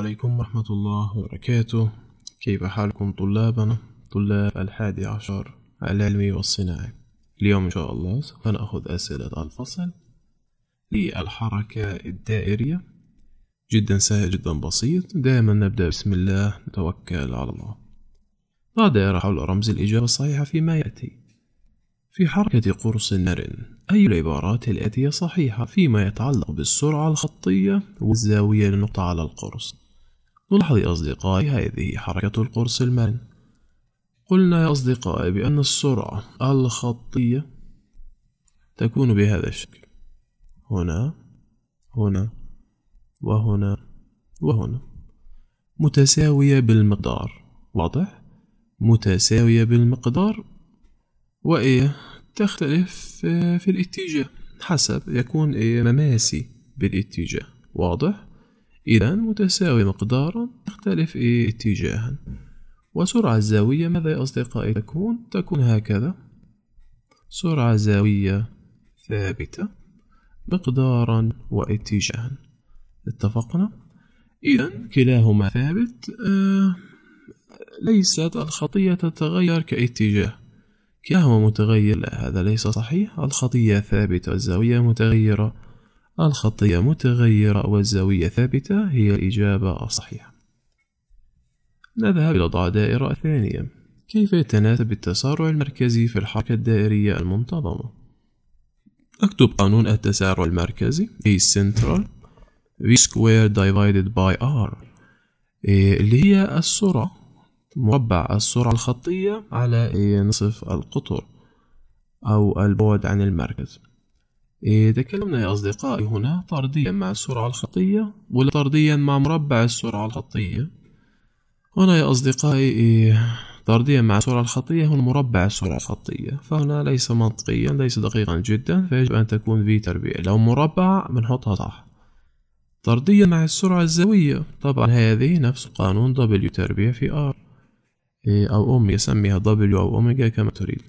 عليكم ورحمة الله وبركاته كيف حالكم طلابنا طلاب الحادي عشر العلمي والصناعي اليوم إن شاء الله سوف نأخذ أسئلة الفصل للحركة الدائرية جدا سهل جدا بسيط دائما نبدأ بسم الله نتوكل على الله ضع دائرة حول رمز الإجابة الصحيحة فيما يأتي في حركة قرص نر أي العبارات الآتية صحيحة فيما يتعلق بالسرعة الخطية والزاوية للنقطة على القرص نلاحظ يا أصدقائي هذه حركة القرص المرن قلنا يا أصدقائي بأن السرعة الخطية تكون بهذا الشكل هنا هنا وهنا وهنا متساوية بالمقدار واضح متساوية بالمقدار وإيه تختلف في الاتجاه حسب يكون إيه مماسي بالاتجاه واضح إذا متساوي مقدارا تختلف إيه اتجاها وسرعة الزاوية ماذا يا أصدقائي تكون؟ تكون هكذا سرعة زاوية ثابتة مقدارا واتجاها اتفقنا؟ إذا كلاهما ثابت آه ليست الخطية تتغير كاتجاه كلاهما متغير لا هذا ليس صحيح الخطية ثابتة الزاوية متغيرة الخطية متغيرة والزاوية ثابتة هي الإجابة الصحيحة نذهب إلى ضع دائرة ثانية كيف يتناسب التسارع المركزي في الحركة الدائرية المنتظمة؟ أكتب قانون التسارع المركزي A central V square divided by R اللي هي السرعة مربع السرعة الخطية على نصف القطر أو البعد عن المركز إيه، تكلمنا يا أصدقائي هنا طرديا مع السرعة الخطية ولا طرديا مع مربع السرعة الخطية هنا يا أصدقائي إيه، طرديا مع السرعة الخطية هنا مربع السرعة الخطية فهنا ليس منطقيا ليس دقيقا جدا فيجب أن تكون في تربيع لو مربع بنحطها صح طرديا مع السرعة الزاوية طبعا هذه نفس قانون دبليو تربيع في R إيه، أو أوميجا سميها دبليو أو أوميجا كما تريد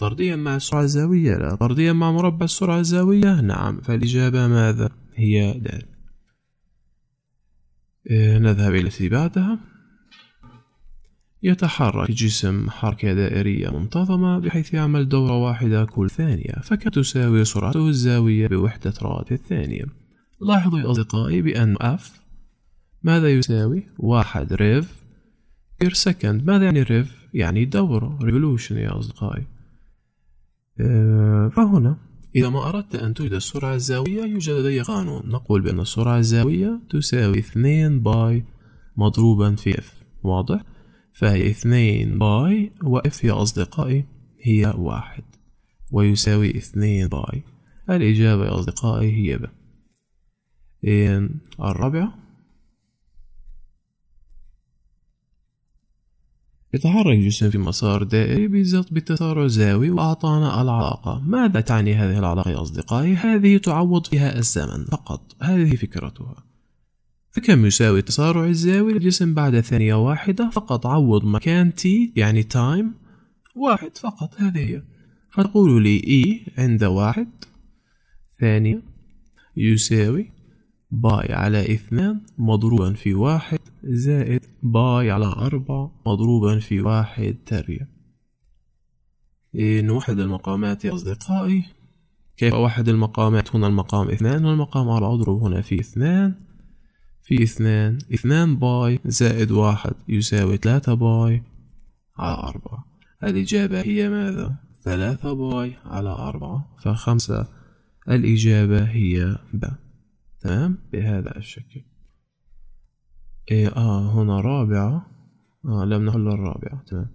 طرديا مع سرعة زاوية لا طرديا مع مربع السرعة الزاوية نعم فالإجابة ماذا هي د إيه، نذهب إلى التي بعدها يتحرك جسم حركة دائرية منتظمة بحيث يعمل دورة واحدة كل ثانية فكم تساوي سرعته الزاوية بوحدة رادية الثانية لاحظوا يا أصدقائي بأن F ماذا يساوي واحد ريف بير سكند ماذا يعني ريف يعني دورة ريفولوشن يا أصدقائي آه، فهنا إذا ما أردت أن توجد السرعة الزاوية يوجد لدي قانون نقول بأن السرعة الزاوية تساوي اثنين باي مضروبا في اف واضح فهي اثنين باي واف يا أصدقائي هي واحد ويساوي اثنين باي الإجابة يا أصدقائي هي ب الرابعة يتحرك جسم في مسار دائري بالضبط بتسارع زاوي وأعطانا العلاقة ماذا تعني هذه العلاقة يا أصدقائي؟ هذه تعوض فيها الزمن فقط هذه فكرتها فكم يساوي تسارع الزاوي للجسم بعد ثانية واحدة فقط عوض مكان t يعني time واحد فقط هذه هي فتقول لي e عند واحد ثانية يساوي باي على اثنان مضروبا في واحد زائد باي على أربعة مضروبا في واحد تربيع نوحد المقامات يا أصدقائي كيف أوحد المقامات هنا المقام اثنان والمقام أربعة أضرب هنا في اثنان في اثنان اثنان باي زائد واحد يساوي ثلاثة باي على أربعة الإجابة هي ماذا؟ ثلاثة باي على أربعة فخمسة الإجابة هي ب تمام بهذا الشكل إيه آه هنا رابعة آه لم نحل الرابعة تمام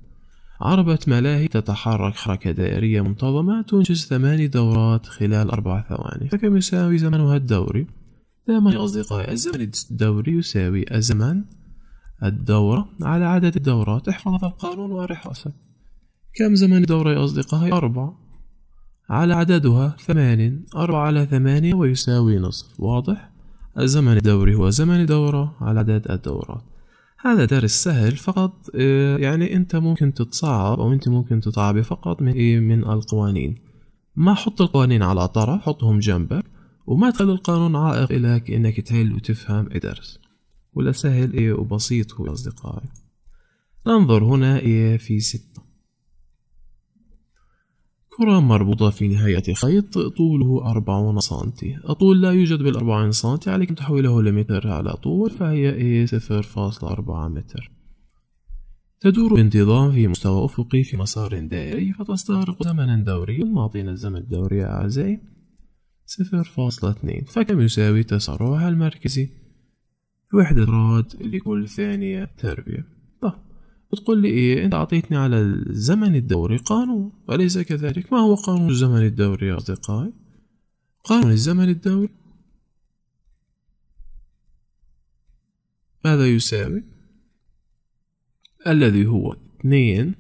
عربة ملاهي تتحرك حركة دائرية منتظمة تنجز ثماني دورات خلال أربع ثواني فكم يساوي زمنها الدوري؟ دائما يا أصدقائي الزمن الدوري يساوي الزمن الدورة على عدد الدورات احفظ القانون وارح رأسك كم زمن الدورة يا أصدقائي؟ أربعة على عددها ثمان أربعة على ثمانية ويساوي نصف واضح؟ الزمن الدوري هو زمن دورة على عدد الدورات هذا درس سهل فقط آه، يعني أنت ممكن تتصعب أو أنت ممكن تتعبي فقط من إيه، من القوانين ما حط القوانين على طرف حطهم جنبك وما تخلي القانون عائق إلك إنك تحل وتفهم الدرس ولا سهل إيه وبسيط هو أصدقائي ننظر هنا إيه في ستة كرة مربوطة في نهاية خيط طوله 40 سم الطول لا يوجد بال 40 سم عليك أن تحوله لمتر على طول فهي A0.4 إيه؟ متر تدور بانتظام في مستوى أفقي في مسار دائري فتستغرق زمنا دوريا معطينا الزمن الدوري أعزائي 0.2 فكم يساوي تسارعها المركزي وحدة راد لكل ثانية تربية طب وتقول لي إيه أنت أعطيتني على الزمن الدوري قانون أليس كذلك ما هو قانون الزمن الدوري يا أصدقائي قانون الزمن الدوري ماذا يساوي الذي هو اثنين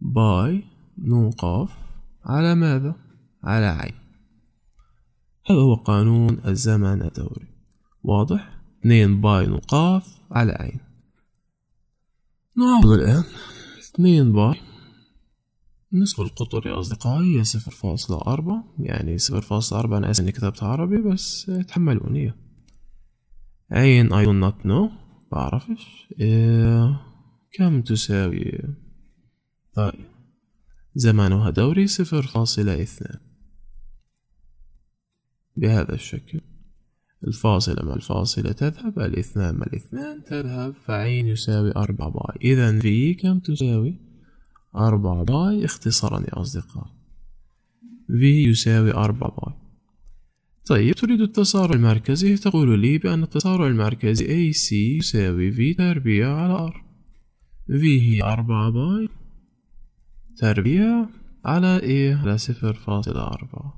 باي نون قاف على ماذا على عين هذا هو قانون الزمن الدوري واضح اثنين باي نون قاف على عين نعود الآن اثنين باي نصف القطر يا أصدقائي هي صفر فاصلة أربعة يعني صفر فاصلة أربعة أنا آسف إني كتبت عربي بس تحملوني عين أي دون نوت نو بعرفش إيه، كم تساوي طيب زمانها دوري صفر فاصلة اثنان بهذا الشكل الفاصلة مع الفاصلة تذهب الاثنان مع الاثنان تذهب فعين يساوي أربعة باي إذا في كم تساوي أربعة باي اختصارا يا أصدقاء في يساوي أربعة باي طيب تريد التسارع المركزي تقول لي بأن التسارع المركزي AC يساوي في تربيع على R في هي أربعة باي تربيع على إيه على صفر فاصلة أربعة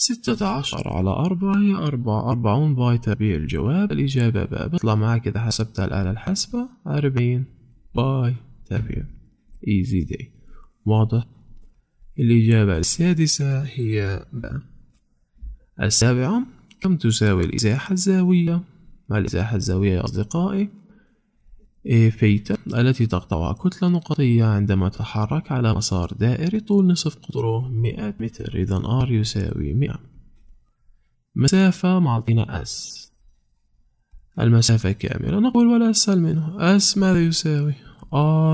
ستة عشر على أربعة هي أربعة أربعون بايت بي الجواب الإجابة باء بطلع معاك إذا حسبتها الآلة الحاسبة أربعين باي تابير إيزي داي واضح الإجابة السادسة هي باء السابعة كم تساوي الإزاحة الزاوية؟ ما الإزاحة الزاوية يا أصدقائي فيتا التي تقطع كتلة نقطية عندما تتحرك على مسار دائري طول نصف قطره 100 متر إذا R يساوي 100 مسافة معطينا S المسافة كاملة نقول ولا أسهل منه S ماذا يساوي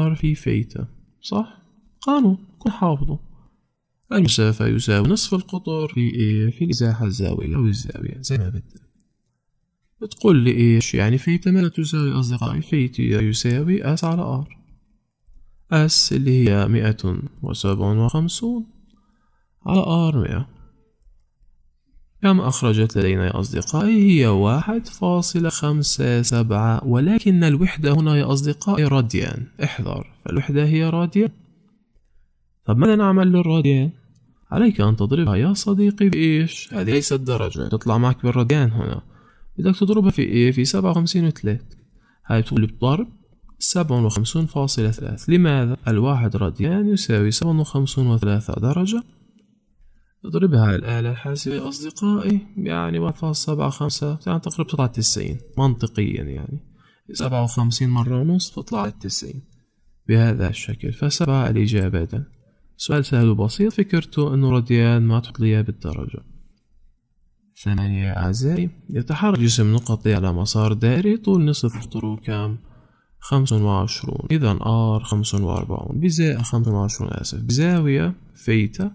R في فيتا صح قانون كن حافظه المسافة يساوي نصف القطر في إيه؟ في الإزاحة الزاوية أو الزاوية زي ما بدك تقول لي إيش يعني في ثمانية تساوي أصدقائي في تي يساوي أس على آر أس اللي هي مئة وسبعة وخمسون على آر مئة كم أخرجت لدينا يا أصدقائي هي واحد فاصلة خمسة سبعة ولكن الوحدة هنا يا أصدقائي راديان احذر فالوحدة هي راديان طب ماذا نعمل للراديان؟ عليك أن تضربها يا صديقي بإيش؟ هذه ليست درجة تطلع معك بالراديان هنا بدك تضربها في ايه في سبعة وخمسين وثلاث هاي بتقول بضرب سبعة وخمسون فاصلة ثلاث لماذا الواحد راديان يعني يساوي سبعة وخمسون وثلاثة درجة اضربها على الآلة الحاسبة يا أصدقائي يعني واحد فاصلة سبعة خمسة يعني تقريبا تطلع تسعين منطقيا يعني سبعة وخمسين مرة ونص تطلع تسعين بهذا الشكل فسبعة الإجابة سؤال سهل وبسيط فكرته أنه راديان ما تحط بالدرجة ثمانية أعزائي يتحرك جسم نقطي على مسار دائري طول نصف الطرو كام؟ خمسة وعشرون إذا آر خمسة وأربعون بزاوية خمسة وعشرون آسف بزاوية فيتا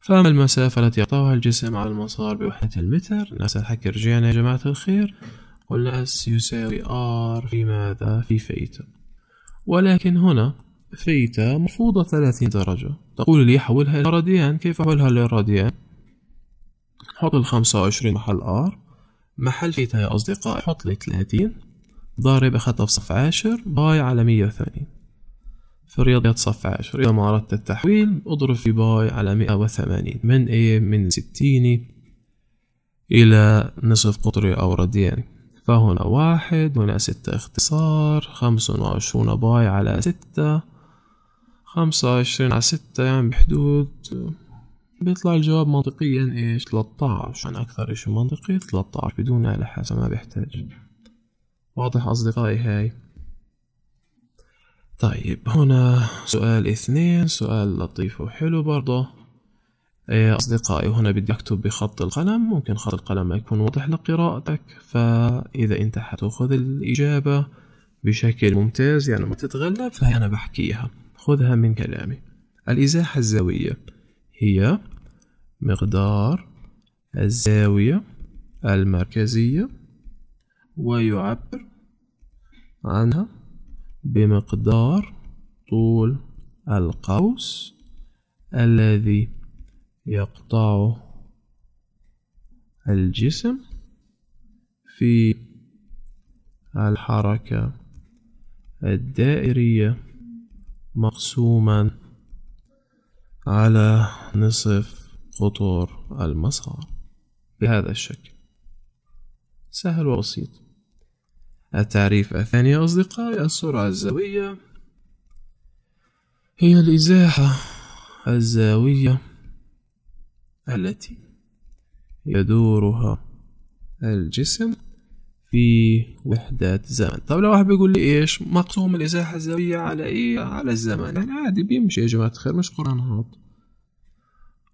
فما المسافة التي يقطعها الجسم على المسار بوحدة المتر؟ نفس الحكي رجعنا يا جماعة الخير قلنا اس يساوي ار في ماذا؟ في فيتا ولكن هنا فيتا مرفوضة ثلاثين درجة تقول لي حولها إلى راديان كيف أحولها للراديان؟ حط ال 25 محل R محل فيتا يا أصدقائي حط لي 30 ضارب أخذتها بصف 10 باي على 180 في الرياضيات صف 10 إذا ما أردت التحويل أضرب في باي على مئة وثمانين من إيه من 60 إلى نصف قطري أو رديان فهنا واحد هنا ستة اختصار خمسة وعشرون باي على ستة خمسة وعشرين على ستة يعني بحدود بيطلع الجواب منطقيا ايش 13 عشان اكثر اشي منطقي 13 بدون على حسب ما بيحتاج واضح اصدقائي هاي طيب هنا سؤال اثنين سؤال لطيف وحلو برضه إيه، أصدقائي هنا بدي أكتب بخط القلم ممكن خط القلم ما يكون واضح لقراءتك فإذا أنت حتأخذ الإجابة بشكل ممتاز يعني ما تتغلب فهي أنا بحكيها خذها من كلامي الإزاحة الزاوية هي مقدار الزاوية المركزية ويعبر عنها بمقدار طول القوس الذي يقطعه الجسم في الحركة الدائرية مقسوما على نصف قطور المسار بهذا الشكل سهل وبسيط التعريف الثاني أصدقائي السرعة الزاوية هي الإزاحة الزاوية التي يدورها الجسم في وحدات زمن طب لو واحد بيقول لي ايش مقسوم الإزاحة الزاوية على ايه على الزمن يعني عادي بيمشي يا جماعة الخير مش قرآن هذا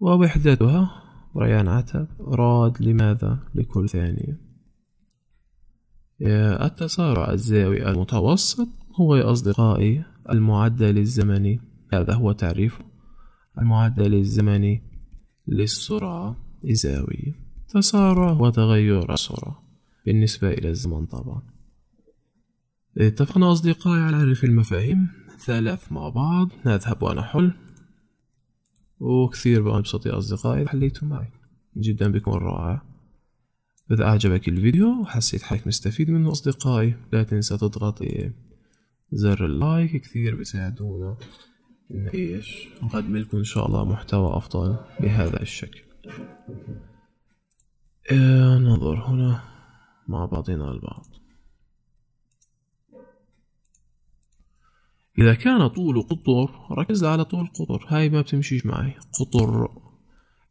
ووحدتها ريان عتب راد لماذا لكل ثانية التسارع الزاوي المتوسط هو يا أصدقائي المعدل الزمني هذا هو تعريفه المعدل الزمني للسرعة الزاوية تسارع وتغير السرعة بالنسبة إلى الزمن طبعا اتفقنا أصدقائي على عرف المفاهيم ثلاث مع بعض نذهب ونحل وكثير بأنبسط يا أصدقائي إذا حليتوا معي جدا بيكون رائع إذا أعجبك الفيديو وحسيت حالك مستفيد منه أصدقائي لا تنسى تضغط زر اللايك كثير بتساعدونا ايش نقدم لكم إن شاء الله محتوى أفضل بهذا الشكل إيه، ننظر هنا مع بعضنا البعض إذا كان طوله قطر ركز على طول قطر هاي ما بتمشيش معي قطر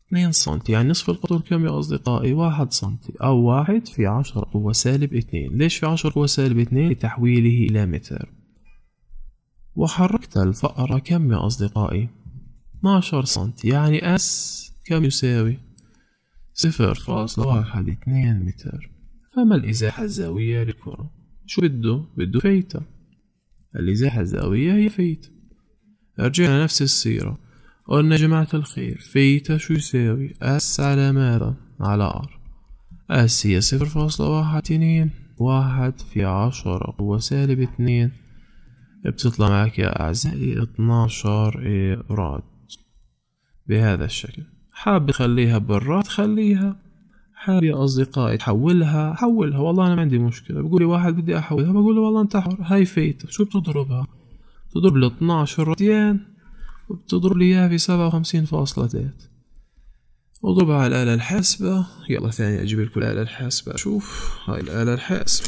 2 سنتي يعني نصف القطر كم يا أصدقائي واحد سنتي أو واحد في عشرة قوة سالب اتنين ليش في عشرة قوة سالب اتنين لتحويله إلى متر وحركت الفأرة كم يا أصدقائي 12 سنتي يعني أس كم يساوي صفر فاصلة واحد اتنين متر فما الإزاحة الزاوية للكرة شو بده بده فيتا الإزاحة الزاوية هي فيتا رجعنا نفس السيرة قلنا جماعة الخير فيتا شو يساوي اس على ماذا على ار اس هي صفر فاصلة واحد اتنين واحد في عشرة قوة سالب اتنين بتطلع معك يا أعزائي اتناشر راد بهذا الشكل حاب تخليها بالراد خليها حاب يا اصدقائي تحولها حولها والله انا ما عندي مشكله بقول لي واحد بدي احولها بقول له والله انت حر هاي فيت شو بتضربها بتضرب لي 12 رديان وبتضرب لي اياها في سبعة وخمسين فاصلة تلات اضربها على الآلة الحاسبة يلا ثاني اجيب لكم الآلة الحاسبة شوف هاي الآلة الحاسبة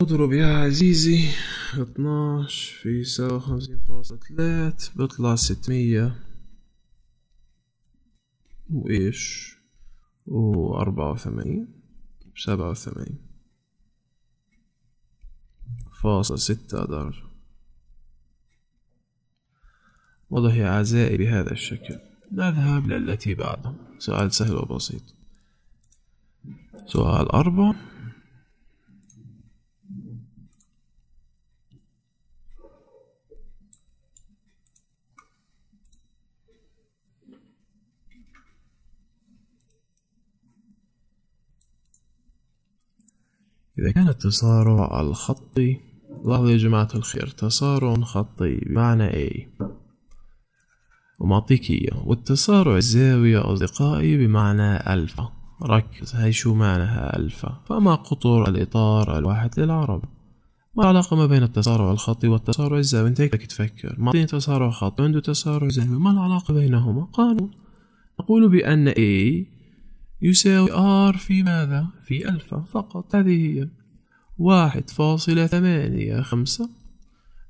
اضرب يا عزيزي 12 في سبعة وخمسين فاصلة تلات ستمية وإيش وأربعة وثمانين سبعة وثمانين فاصل ستة درجة وضعي يا أعزائي بهذا الشكل نذهب للتي بعده سؤال سهل وبسيط سؤال أربعة إذا كان التسارع الخطي لحظة يا جماعة الخير تسارع خطي بمعنى إيه ومعطيك إياه والتسارع الزاوية أصدقائي بمعنى ألفا ركز هاي شو معناها ألفا فما قطر الإطار الواحد للعرب ما العلاقة ما بين التسارع الخطي والتسارع الزاوي انت هيك تفكر معطيني تسارع خطي عنده تسارع زاوي ما العلاقة بينهما قانون نقول بأن A إيه؟ يساوي R في ماذا؟ في ألفا فقط هذه هي واحد فاصلة ثمانية خمسة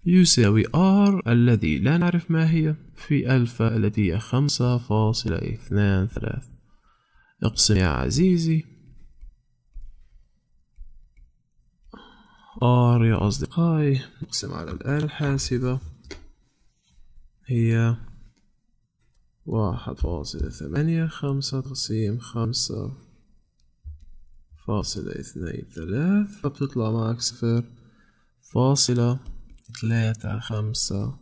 يساوي R الذي لا نعرف ما هي في ألفا التي هي خمسة فاصلة اثنان ثلاث اقسم يا عزيزي R يا أصدقائي نقسم على الآلة الحاسبة هي واحد فاصلة ثمانية خمسة تقسيم خمسة فاصلة اثنين ثلاث فبتطلع معك صفر فاصلة ثلاثة خمسة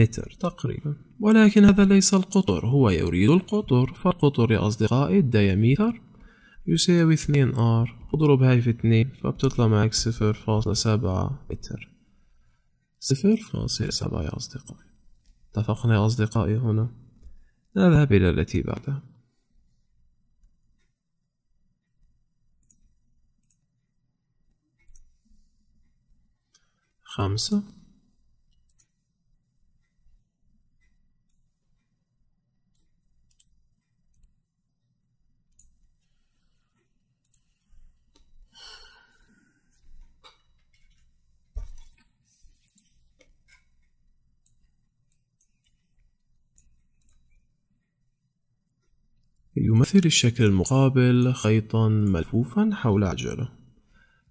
متر تقريبا ولكن هذا ليس القطر هو يريد القطر فالقطر يا أصدقائي الديامتر يساوي اثنين ار اضرب هاي في اثنين فبتطلع معك صفر فاصلة سبعة متر صفر فاصلة سبعة يا أصدقائي اتفقنا يا أصدقائي هنا نذهب إلى التي بعدها خمسة يمثل الشكل المقابل خيطا ملفوفا حول عجلة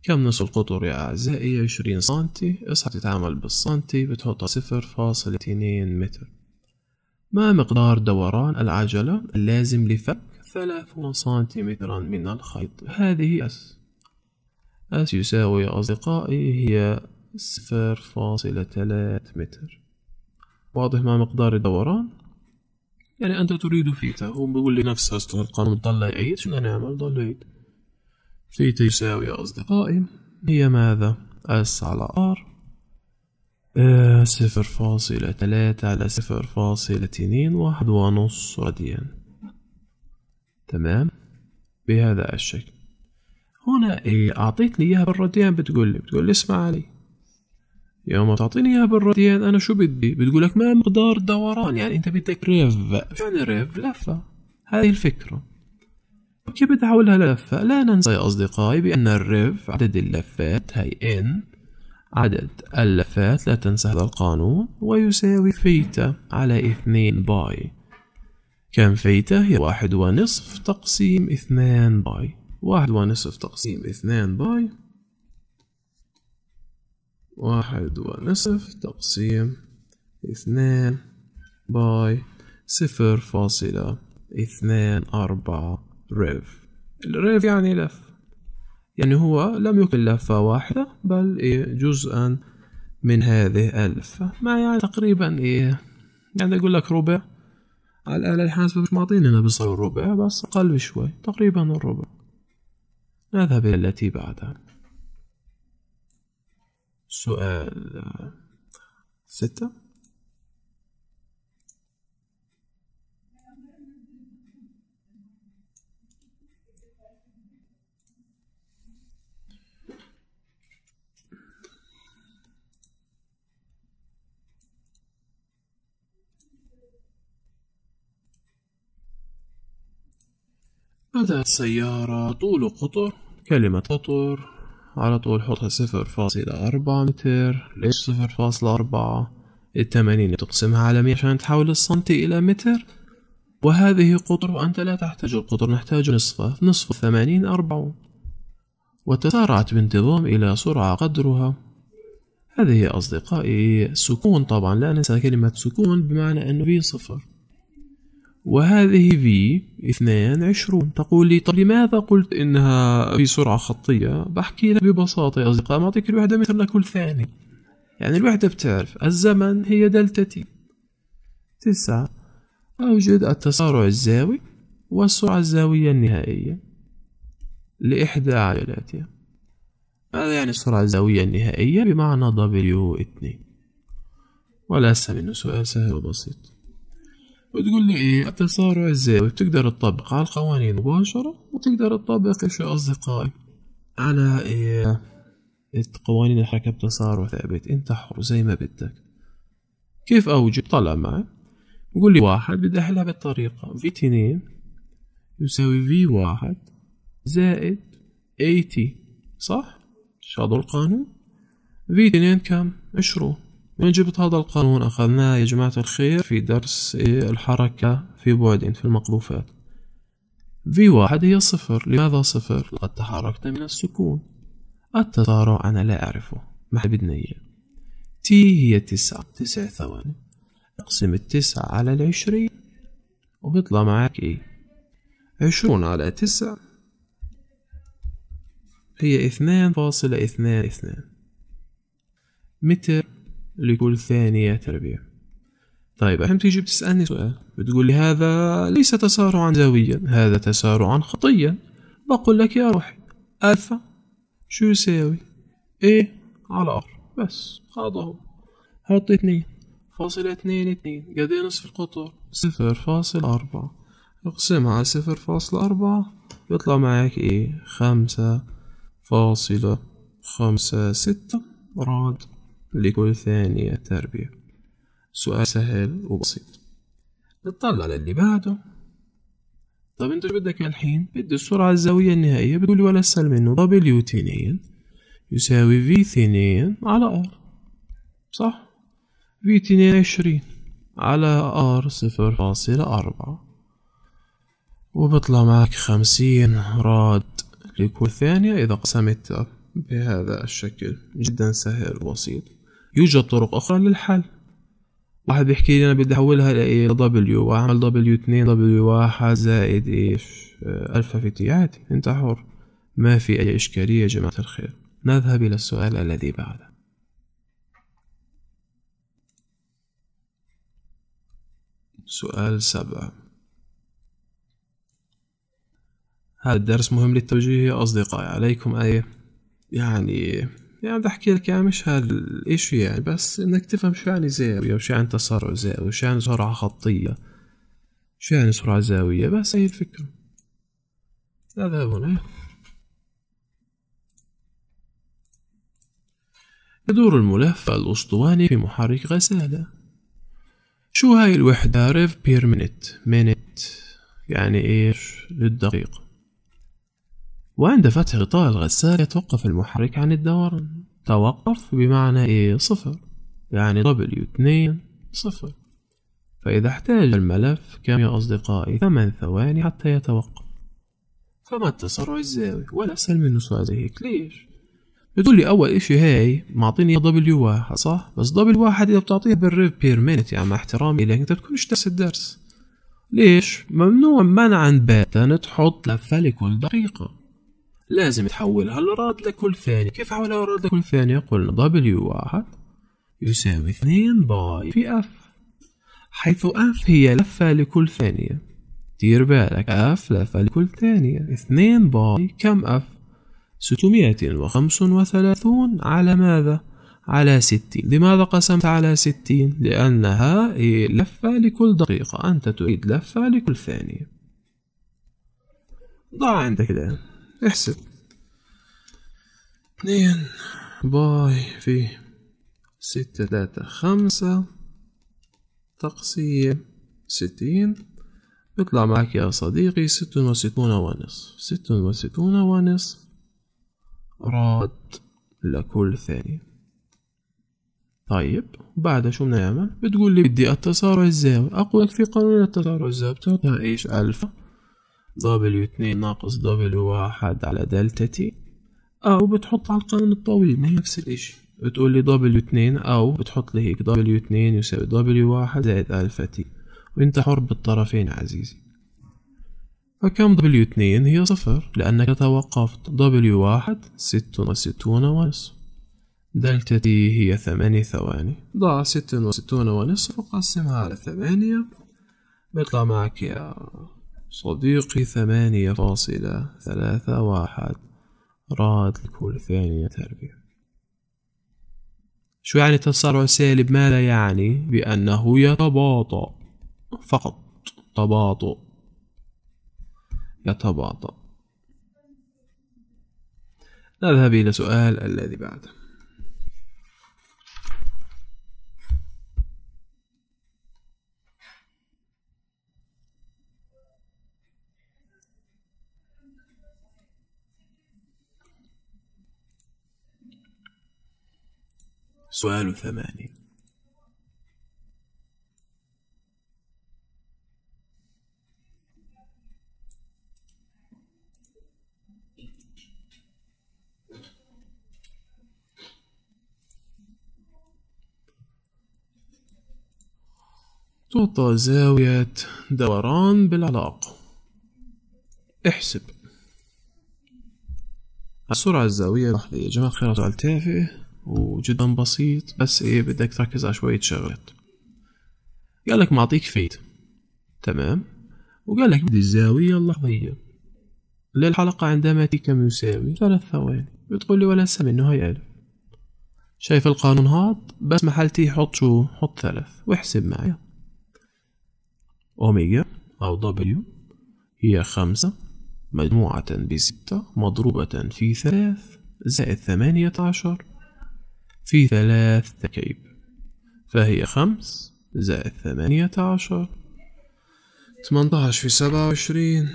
كم نص القطر يا أعزائي عشرين سنتي اصحى تتعامل بالسنتي بتحطها صفر فاصل اتنين متر ما مقدار دوران العجلة اللازم لفك ثلاثون سنتيمترا من الخيط هذه أس أس يساوي يا أصدقائي هي صفر فاصلة تلات متر واضح ما مقدار الدوران يعني انت تريد فيتا هو بيقول لي نفس القانون ضل يعيد شنو نعمل ضل يعيد فيتا يساوي يا اصدقائي هي ماذا اس على ار آه، صفر فاصلة تلاتة على صفر فاصلة اتنين واحد ونص راديان تمام بهذا الشكل هنا ايه اعطيتني اياها بالراديان بتقول لي بتقول لي اسمع علي يوم تعطيني اياها بالروتين انا شو بدي بتقول لك ما مقدار الدوران يعني انت بدك ريف شو يعني ريف لفه هذه الفكره كيف بدي احولها للفه لا ننسى يا اصدقائي بان الريف عدد اللفات هي ان عدد اللفات لا تنسى هذا القانون ويساوي فيتا على اثنين باي كم فيتا هي واحد ونصف تقسيم اثنان باي واحد ونصف تقسيم اثنان باي واحد ونصف تقسيم اثنان باي صفر فاصلة اثنان أربعة ريف الريف يعني لف يعني هو لم يكن لفة واحدة بل إيه جزءا من هذه اللفة ما يعني تقريبا إيه يعني أقول لك ربع على الآلة الحاسبة مش معطيننا بصير ربع بس أقل بشوي تقريبا الربع نذهب إلى التي بعدها سؤال ستة مدى السيارة طول قطر كلمة قطر على طول حطها صفر فاصلة أربعة متر ليش صفر فاصلة أربعة التمانين تقسمها على مية عشان تحول السنتي إلى متر وهذه قطر وأنت لا تحتاج القطر نحتاج نصفه نصف ثمانين أربعون وتسارعت بانتظام إلى سرعة قدرها هذه أصدقائي سكون طبعا لا ننسى كلمة سكون بمعنى أنه في صفر وهذه في اثنان عشرون تقول لي طب لماذا قلت إنها في سرعة خطية بحكي لك ببساطة يا أصدقاء معطيك الوحدة مثل لكل ثانية يعني الوحدة بتعرف الزمن هي دلتا تي تسعة أوجد التسارع الزاوي والسرعة الزاوية النهائية لإحدى عجلاتها ماذا يعني السرعة الزاوية النهائية بمعنى W2 ولا منه سؤال سهل وبسيط وتقول لي ايه التسارع الزاوي بتقدر تطبق على القوانين مباشرة وتقدر تطبق ايش يا اصدقائي على إيه قوانين الحركة بتسارع ثابت انت حر زي ما بدك كيف اوجد طلع معي يقول لي واحد بدي احلها بالطريقة في اتنين يساوي في واحد زائد اي تي صح؟ شادو القانون في اتنين كم؟ عشرون من جبت هذا القانون أخذناه يا جماعة الخير في درس الحركة في بعدين في المقذوفات في واحد هي صفر لماذا صفر؟ لقد تحركت من السكون التسارع أنا لا أعرفه ما بدنا إياه تي هي تسعة تسع ثواني اقسم التسعة على العشرين وبيطلع معك إيه e. عشرون على تسعة هي اثنان فاصلة اثنان اثنان متر اللي يقول ثانية تربيع طيب أهم تيجي بتسألني سؤال بتقول لي هذا ليس تسارعا زاويا هذا تسارعا خطيا بقول لك يا روحي ألفا شو يساوي إيه على ار بس هذا هو حط اتنين فاصلة اتنين اتنين قد ايه نصف القطر صفر فاصل أربعة اقسمها على صفر فاصل أربعة يطلع معاك ايه خمسة فاصلة خمسة ستة راد لكل ثانية تربية سؤال سهل وبسيط نطلع للي بعده طب انت بدك الحين بدي السرعة الزاوية النهائية بتقولي ولا اسهل منه يو تنين يساوي في تنين على ار صح في تنين عشرين على ار صفر فاصلة أربعة وبطلع معك خمسين راد لكل ثانية إذا قسمتها بهذا الشكل جدا سهل وبسيط يوجد طرق أخرى للحل واحد بيحكي لي انا بدي احولها ل ايه دبليو واعمل دبليو 2 دبليو واحد زائد ايش آه، تي عادي انت حر ما في اي اشكاليه يا جماعه الخير نذهب الى السؤال الذي بعده سؤال سبعة هذا الدرس مهم للتوجيه يا أصدقائي عليكم أي يعني يعني بدي احكي لك يعني مش هالشيء الاشي يعني بس انك تفهم شو يعني زاويه وشو يعني تسارع زاويه وشو يعني سرعه خطيه شو يعني سرعه زاويه بس هي الفكره هذا هنا إيه. يدور الملف الأسطواني في محرك غسالة شو هاي الوحدة ريف بير منت مينت يعني ايش للدقيقة وعند فتح غطاء الغسالة يتوقف المحرك عن الدوران توقف بمعنى إيه صفر يعني W 2 صفر فإذا احتاج الملف كم يا أصدقائي ثمان ثواني حتى يتوقف فما التسرع الزاوي ولا أسهل منه سؤال زي هيك ليش؟ بتقول لي أول إشي هاي معطيني دبليو واحد صح؟ بس دبليو واحد إذا بتعطيها بالريف بير مينت يعني مع احترامي لك أنت بتكونش درس الدرس ليش؟ ممنوع منعا باتا تحط لفة لكل دقيقة لازم تحولها لراد لكل ثانية كيف أحولها لراد لكل ثانية قلنا W واحد يساوي اثنين باي في F حيث F هي لفة لكل ثانية دير بالك F لفة لكل ثانية اثنين باي كم F ستمية وخمس وثلاثون على ماذا؟ على ستين لماذا قسمت على ستين؟ لأنها لفة لكل دقيقة أنت تريد لفة لكل ثانية ضع عندك ده احسب اثنين باي في ستة تلاتة خمسة تقسيم ستين يطلع معك يا صديقي ست وستون ونصف ست وستون ونصف راد لكل ثانية طيب بعد شو بنعمل بتقول لي بدي التسارع الزاوي أقول لك في قانون التسارع الزاوي بتعطيها إيش ألفا دبليو اتنين ناقص دبليو واحد على دلتا تي أو بتحط على القانون الطويل ما هي نفس الإشي بتقول لي دبليو اتنين أو بتحط لي هيك دبليو اتنين يساوي دبليو واحد زائد ألفا تي وأنت حر بالطرفين عزيزي فكم دبليو اتنين هي صفر لأنك توقفت دبليو واحد ست وستون ونصف دلتا تي هي ثمانية ثواني ضع ست وستون ونصف وقسمها على ثمانية بيطلع معك يا صديقي ثمانية فاصلة ثلاثة واحد راد لكل ثانية تربية شو يعني تسارع سالب ماذا يعني بأنه يتباطأ فقط تباطؤ يتباطأ نذهب إلى سؤال الذي بعده سؤال ثمانية تعطى زاوية دوران بالعلاقة احسب السرعة الزاوية لحظة يا جماعة قراءة على التافه وجدا بسيط بس ايه بدك تركز على شوية شغلات قال لك معطيك فيت تمام وقال لك بدي الزاوية اللحظية للحلقة عندما تي كم يساوي ثلاث ثواني بتقول لي ولا سم انه هي ألف شايف القانون هاد بس محل تي حط شو حط ثلاث واحسب معي أوميجا أو دبليو هي خمسة مجموعة بستة مضروبة في ثلاث زائد ثمانية عشر في ثلاث تكعيب فهي خمس زائد ثمانية عشر تمنتعش في سبعة وعشرين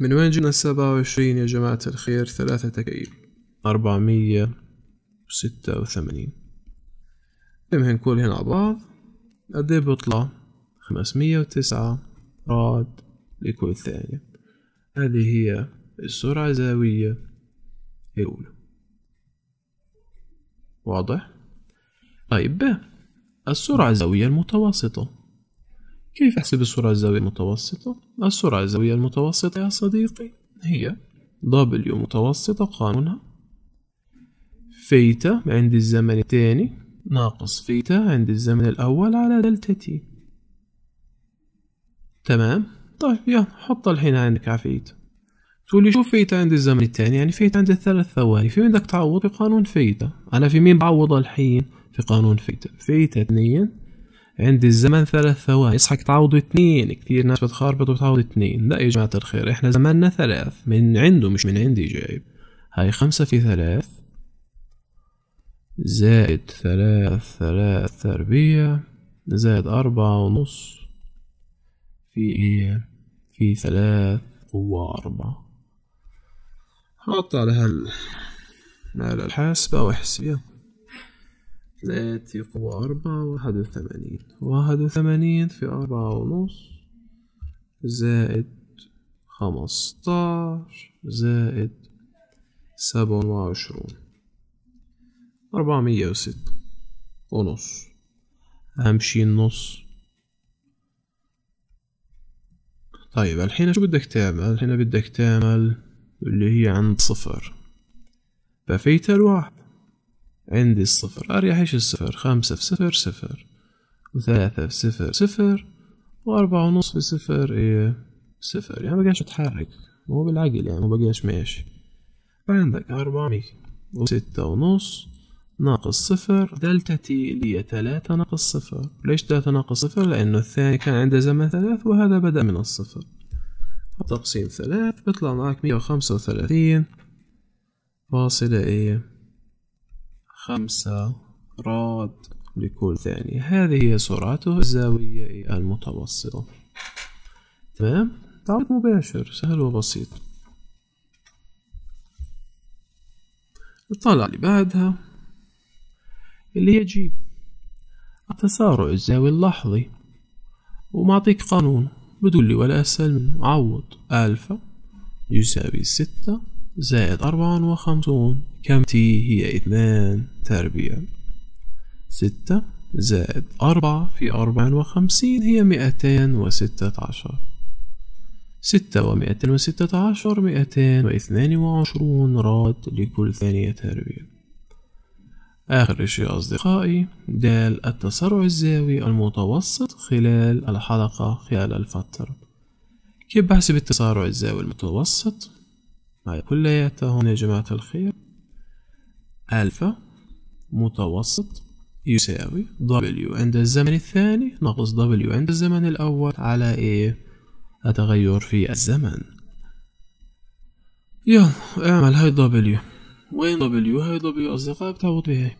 من وين جبنا السبعة وعشرين يا جماعة الخير ثلاثة تكعيب أربعمية وستة وثمانين نمهن كلهن على بعض قد ايه بيطلع خمسمية وتسعة راد لكل ثانية هذه هي السرعة الزاوية الأولى واضح؟ طيب ب السرعة الزاوية المتوسطة كيف أحسب السرعة الزاوية المتوسطة؟ السرعة الزاوية المتوسطة يا صديقي هي W متوسطة قانونها فيتا عند الزمن الثاني ناقص فيتا عند الزمن الأول على دلتا تي تمام؟ طيب يلا حط الحين عندك على فيتا تولي شوف فايتة عند الزمن الثاني يعني فايتة عند الثلاث ثواني في بدك تعوض في قانون فايتة أنا في مين بعوض الحين في قانون فايتة فايتة اثنين عند الزمن ثلاث ثواني يصحك تعوض اثنين كثير ناس بتخربط وتعوض اثنين لا يا جماعة الخير احنا زماننا ثلاث من عنده مش من عندي جايب هاي خمسة في ثلاث زائد ثلاث ثلاث تربيع زائد أربعة ونص في إيه في ثلاث وأربعة حط على هال على الحاسبة يلا ثلاثة يقوى أربعة واحد وثمانين واحد وثمانين في أربعة ونص زائد خمستاش زائد سبعة وعشرون أربعمية وستة ونص همشي النص طيب الحين شو بدك تعمل الحين بدك تعمل اللي هي عند صفر ففيت الواحد عندي الصفر أريح إيش الصفر خمسة في صفر صفر وثلاثة في صفر صفر وأربعة ونص في صفر إيه صفر يعني مبقاش أتحرك مو بالعقل يعني مبقاش ماشي فعندك أربعمية وستة ونص ناقص صفر دلتا تي اللي هي تلاتة ناقص صفر ليش تلاتة ناقص صفر لأنه الثاني كان عنده زمن ثلاث وهذا بدأ من الصفر تقسيم ثلاث بيطلع معك مية وخمسة وثلاثين فاصلة ايه خمسة راد لكل ثانية هذه هي سرعته الزاوية إيه المتوسطة تمام تعريف مباشر سهل وبسيط نطلع اللي بعدها اللي هي جي التسارع الزاوي اللحظي ومعطيك قانون بدل ولا أسهل من عوض ألفا يساوي ستة زائد أربعة وخمسون كم تي هي اثنان تربيع ستة زائد أربعة في أربعة وخمسين هي مئتان وستة عشر ستة ومئتان وستة عشر مئتان واثنان وعشرون راد لكل ثانية تربيع آخر شيء أصدقائي دال التسارع الزاوي المتوسط خلال الحلقة خلال الفترة كيف بحسب التسارع الزاوي المتوسط مع كلياتها هون يا جماعة الخير ألفا متوسط يساوي دبليو عند الزمن الثاني ناقص دبليو عند الزمن الأول على إيه؟ التغير في الزمن يلا اعمل هاي دبليو وين دبليو هاي دبليو أصدقاء بتهبط بهاي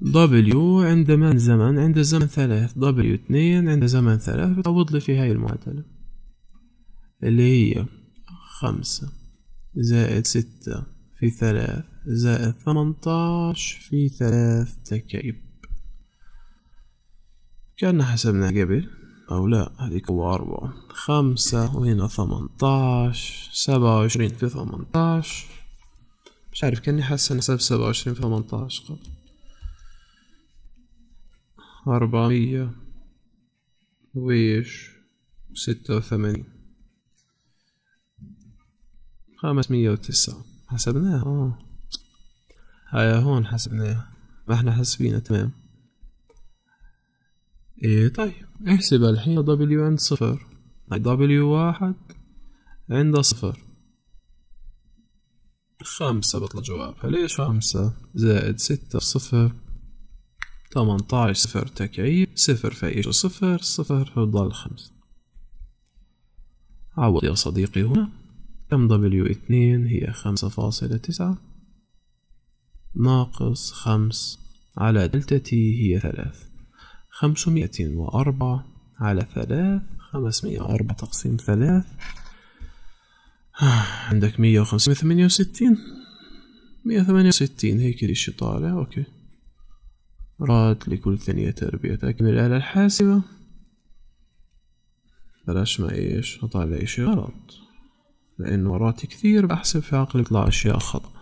دبليو عند من زمن عند زمن ثلاث دبليو اثنين عند زمن ثلاث بتعوض لي في هاي المعادلة اللي هي خمسة زائد ستة في ثلاث زائد ثمنتاش في ثلاث تكعيب كأن حسبنا قبل أو لا هذيك هو أربعة خمسة وهنا ثمنتاش سبعة وعشرين في ثمنتاش مش عارف كأني حاسس أن سبعة وعشرين في ثمنتاش قبل أربعمية ويش ستة وثمانين خمسمية وتسعة حسبناها اه هيا هون حسبناها ما احنا حاسبينها تمام ايه طيب احسب الحين دبليو عند صفر دبليو طيب، واحد عنده صفر خمسة بطلع جوابها ليش خمسة زائد ستة صفر تمنتاعش صفر تكعيب صفر فايش صفر صفر فضل خمسة عوض يا صديقي هنا كم دبليو اتنين هي خمسة فاصلة تسعة ناقص خمس على دلتا تي هي ثلاث خمسمائة وأربعة على ثلاث خمسمائة وأربعة تقسيم ثلاث عندك مية وخمسين وثمانية وستين مية وثمانية وستين هيك الإشي طالع أوكي راد لكل ثانية تربية أكمل الآلة الحاسبة بلاش ما إيش أطالع إشي غلط لأنه مرات كثير بحسب في عقلي يطلع أشياء خطأ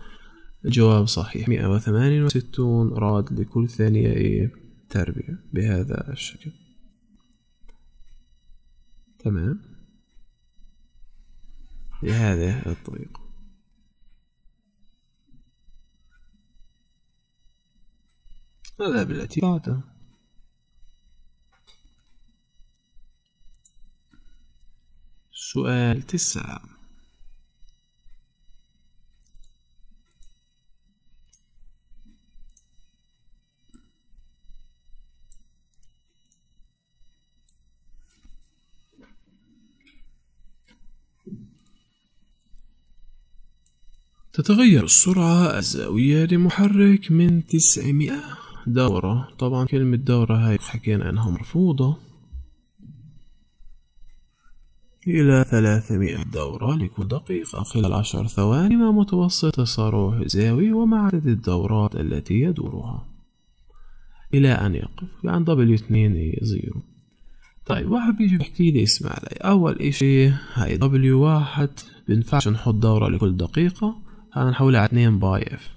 الجواب صحيح مئة وثمانية وستون راد لكل ثانية إيه التربية بهذا الشكل تمام بهذه الطريقة هذا بالاعتقاد سؤال تسعة تتغير السرعة الزاوية لمحرك من 900 دورة طبعا كلمة دورة هاي حكينا انها مرفوضة إلى 300 دورة لكل دقيقة خلال 10 ثواني مع متوسط تسارع زاوي ومع عدد الدورات التي يدورها إلى أن يقف عن W2 هي 0 طيب واحد بيجي بيحكي لي اسمع علي أول إشي هاي W1 بنفعش نحط دورة لكل دقيقة هنحولها على اتنين باي اف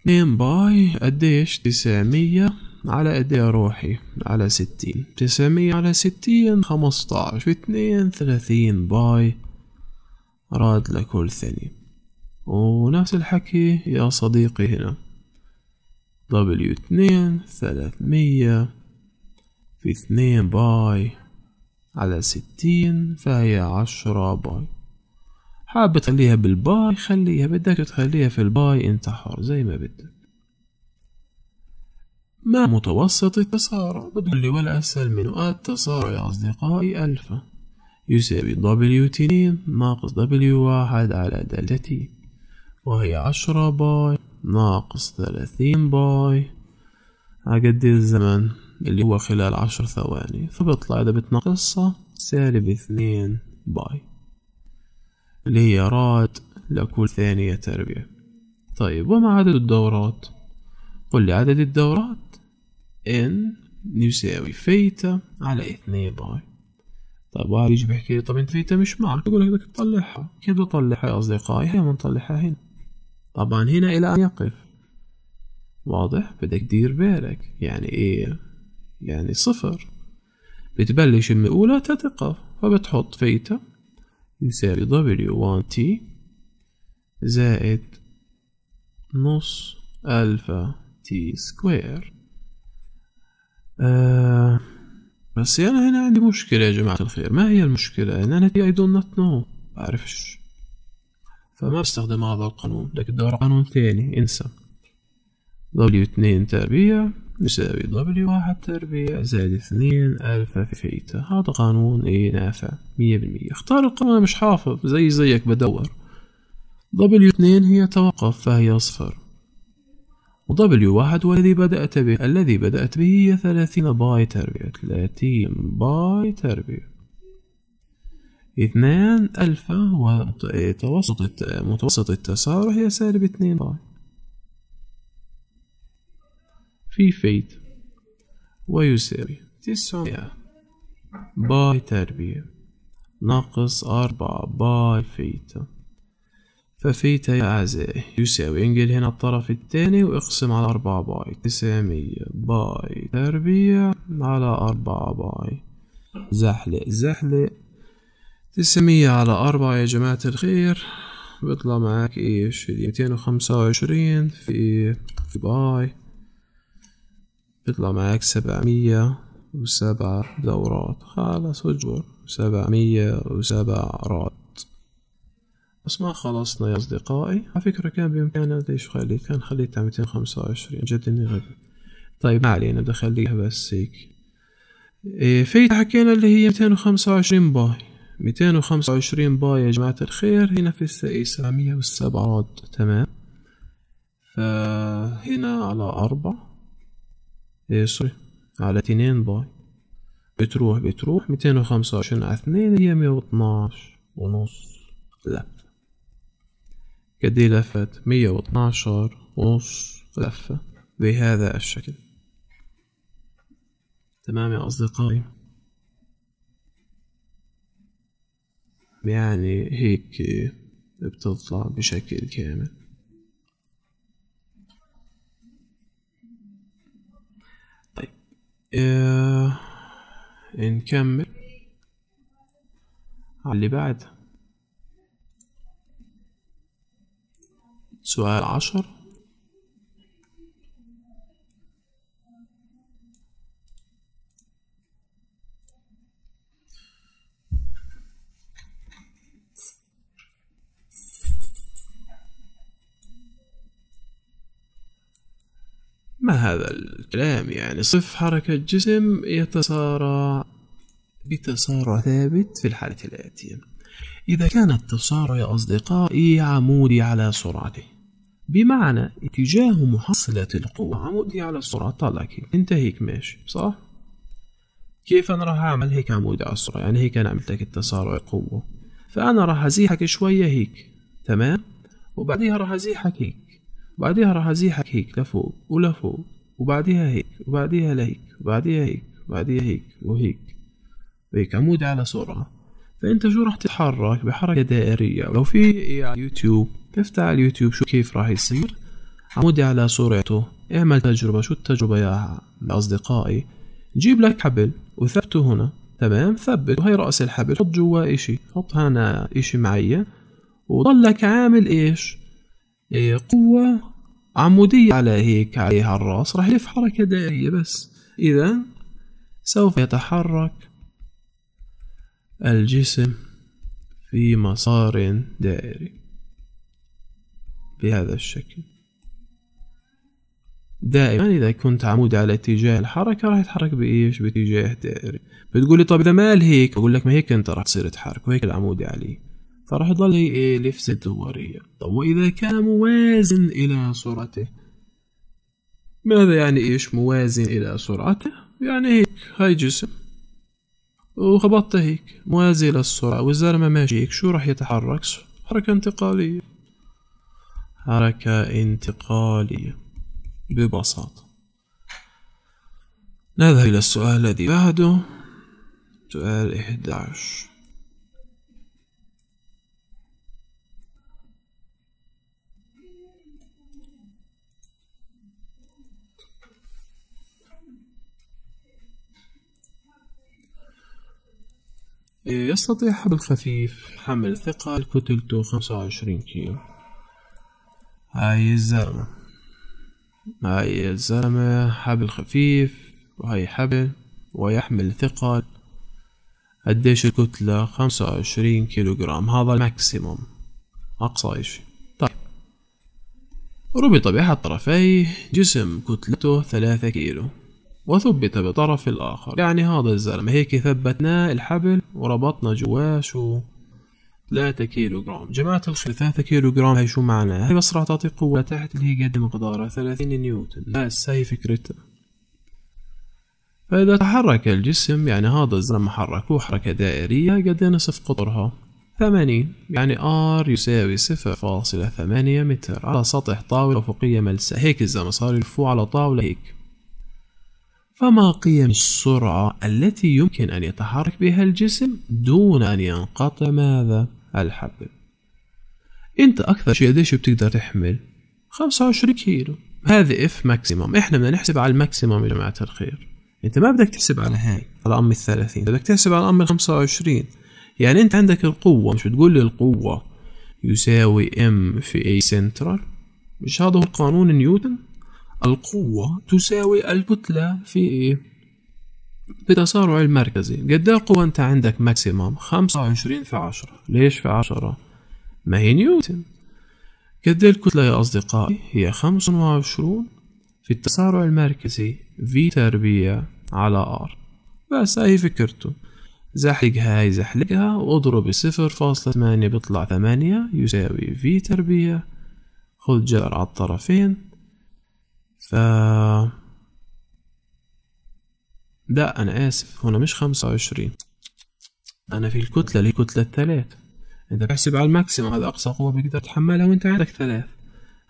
اتنين باي اديش تسعمية على ادي روحي على ستين تسعمية على ستين خمستاش في اتنين ثلاثين باي راد لكل ثانية ونفس الحكي يا صديقي هنا دبليو اتنين ثلاثمية في اتنين باي على ستين فهي عشرة باي حاب تخليها بالباي خليها بدك تخليها في الباي انت حر زي ما بدك ما متوسط التسارع بتقول لي والأسهل من التسارع يا أصدقائي ألفا يساوي دبليو تنين ناقص دبليو واحد على دلتا تي وهي عشرة باي ناقص ثلاثين باي عقد الزمن اللي هو خلال عشر ثواني فبطلع إذا بتناقصها سالب اثنين باي اللي هي رات لكل ثانية تربية طيب وما عدد الدورات قل لي عدد الدورات n يساوي فيتا على اثنين باي طيب واحد يجي بيحكي لي طب انت فيتا مش معك يقول لك بدك تطلعها كيف بدي اطلعها يا اصدقائي هي بنطلعها هنا طبعا هنا الى ان يقف واضح بدك دير بالك يعني ايه يعني صفر بتبلش من اولى تتقف فبتحط فيتا يساوي W1T زائد نص ألفا تي سكوير آه بس أنا هنا عندي مشكلة يا جماعة الخير ما هي المشكلة أن أنا تي أي دون نوت نو بعرفش فما بستخدم هذا القانون لكن دور قانون ثاني انسى W2 تربيع يساوي دبليو واحد تربيع زائد اثنين ألفا في فيتا هذا قانون ايه نافع مية بالمية اختار القمة مش حافظ زي زيك بدور دبليو اثنين هي توقف فهي صفر ودبليو واحد والذي بدأت به الذي بدأت به هي ثلاثين باي تربيع ثلاثين باي تربيع اثنان ألفا ومتوسط متوسط التسارع هي سالب اثنين باي في فيت ويساوي تسعمية باي تربية ناقص أربعة باي فيتا ففيتا يا أعزائي يساوي انجل هنا الطرف الثاني واقسم على أربعة باي تسعمية باي تربية على أربعة باي زحلق زحلق تسعمية على أربعة يا جماعة الخير بيطلع معاك ايش ميتين وخمسة وعشرين في باي بيطلع معاك سبعمية وسبع دورات خلاص اجبر سبعمية وسبع رات بس ما خلصنا يا أصدقائي على فكرة كان بإمكاني أدري إيش خليت كان خليتها ميتين خمسة وعشرين جد إني غبي طيب ما علينا بدي أخليها بس هيك إيه في حكينا اللي هي ميتين وخمسة وعشرين باي ميتين وخمسة وعشرين باي يا جماعة الخير هنا في السي إيه، سبعمية وسبع رد تمام فهنا على أربعة سوري على تنين باي بتروح بتروح ميتين وخمسة وعشرين على اثنين هي مية واتناش ونص لفة كدي لفت مية واتناشر ونص لفة بهذا الشكل تمام يا أصدقائي يعني هيك بتطلع بشكل كامل آه نكمل على اللي بعد سؤال عشر ما هذا الكلام يعني صف حركة جسم يتسارع بتسارع ثابت في الحالة الآتية إذا كان التسارع يا أصدقائي عمودي على سرعته بمعنى اتجاه محصلة القوة عمودي على السرعة طالعك انت هيك ماشي صح؟ كيف أنا راح أعمل هيك عمودي على السرعة يعني هيك أنا عملت لك التسارع قوة فأنا راح أزيحك شوية هيك تمام؟ وبعديها راح أزيحك هيك بعدها راح أزيحك هيك لفوق ولفوق وبعدها هيك وبعدها لهيك وبعدها هيك وبعدها هيك وهيك هيك عمود على سرعة فأنت شو راح تتحرك بحركة دائرية لو في إيه على اليوتيوب افتح على اليوتيوب شو كيف راح يصير عمودي على سرعته اعمل تجربة شو التجربة يا أصدقائي جيب لك حبل وثبته هنا تمام ثبت وهي رأس الحبل حط جوا اشي حط هنا اشي معين وضلك عامل ايش قوة عمودية على هيك عليها الراس راح يلف حركة دائرية بس إذا سوف يتحرك الجسم في مسار دائري بهذا الشكل دائما إذا كنت عمود على اتجاه الحركة راح يتحرك بإيش باتجاه دائري بتقولي طب إذا مال هيك أقول لك ما هيك أنت راح تصير تحرك وهيك العمود عليه فراح يضل يلف إيه، ست هي طب وإذا كان موازن إلى سرعته ماذا يعني إيش موازن إلى سرعته يعني هيك هاي جسم وخبطته هيك موازي للسرعة والزلمة ماشي هيك شو راح يتحرك حركة انتقالية حركة انتقالية ببساطة نذهب إلى السؤال الذي بعده سؤال 11 إيه، يستطيع حبل خفيف حمل ثقل كتلته خمسة وعشرين كيلو هاي الزلمة هاي الزلمة حبل خفيف وهاي حبل ويحمل ثقل قديش الكتلة خمسة وعشرين كيلو جرام هذا الماكسيموم أقصى إشي طيب ربط بأحد طرفيه جسم كتلته ثلاثة كيلو وثبت بطرف الآخر يعني هذا الزلمة هيك ثبتناه الحبل وربطنا جواه شو 3 كيلو جرام جماعة الخير 3 كيلو جرام هي شو معناها هي بس راح تعطي قوة تحت اللي هي قد مقدارها 30 نيوتن بس هي فكرتها فإذا تحرك الجسم يعني هذا الزلمة حركوه حركة دائرية قد نصف قطرها 80 يعني R يساوي 0.8 متر على سطح طاولة أفقية ملساء هيك الزلمة صار يلفوه على طاولة هيك فما قيم السرعة التي يمكن أن يتحرك بها الجسم دون أن ينقطع ماذا؟ الحبل أنت أكثر شيء قديش بتقدر تحمل؟ 25 كيلو هذا اف ماكسيموم احنا بدنا نحسب على الماكسيموم يا جماعه الخير انت ما بدك تحسب على هاي على ام ال 30 بدك تحسب على ام ال 25 يعني انت عندك القوه مش بتقول لي القوه يساوي ام في اي سنترال مش هذا هو قانون نيوتن القوة تساوي الكتلة في إيه؟ بتسارع المركزي قد القوة أنت عندك ماكسيموم خمسة وعشرين في عشرة ليش في عشرة؟ ما هي نيوتن قد الكتلة يا أصدقائي هي خمسة وعشرون في التسارع المركزي في تربيع على ار بس هاي فكرته زحلق هاي زحلقها واضرب صفر فاصلة ثمانية بيطلع ثمانية يساوي في تربيع خذ جذر على الطرفين لا أنا آسف هنا مش خمسة وعشرين أنا في الكتلة لي كتلة ثلاث أنت بحسب على الماكسيم هذا أقصى قوة بيقدر تحملها وأنت عندك ثلاث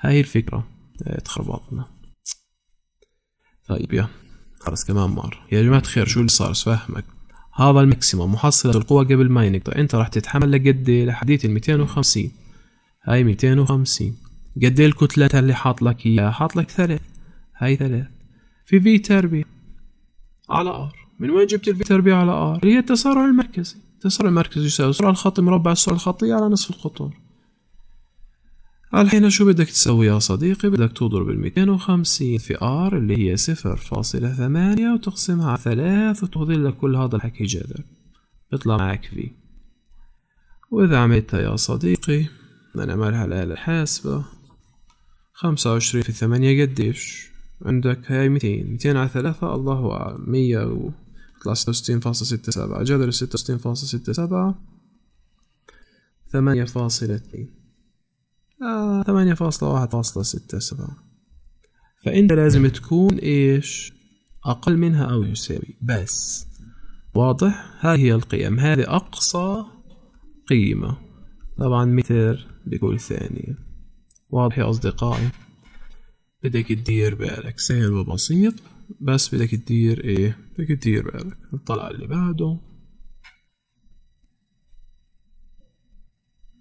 هاي الفكرة اتخربطنا آه، طيب يا خلاص كمان مرة يا جماعة الخير شو اللي صار أفهمك هذا الماكسيمم محصلة القوة قبل ما ينقطع أنت راح تتحمل لقد لحديت ال 250 هاي 250 قد إيه الكتلة اللي حاط لك إياها حاط لك ثلاث هاي ثلاث في في تربية على ار من وين جبت الفي تربية على ار هي التسارع المركزي التسارع المركزي يساوي سرعة الخط مربع السرعة الخطية على نصف القطر الحين شو بدك تسوي يا صديقي بدك تضرب ال وخمسين في ار اللي هي صفر فاصلة ثمانية وتقسمها على ثلاث وتغضي لك كل هذا الحكي جذر بيطلع معك في وإذا عملتها يا صديقي أنا مالها الآلة الحاسبة خمسة وعشرين في ثمانية قديش عندك هاي ميتين ميتين على ثلاثة الله أعلم مية و طلع ستة وستين فاصلة ستة سبعة جذر ستة وستين فاصلة ستة سبعة ثمانية فاصلة اثنين آه، ثمانية فاصلة واحد فاصلة ستة سبعة فأنت لازم تكون إيش أقل منها أو يساوي بس واضح هاي هي القيم هذه أقصى قيمة طبعا متر بكل ثانية واضح يا أصدقائي بدك تدير بالك سهل وبسيط بس بدك تدير ايه بدك تدير بالك نطلع اللي بعده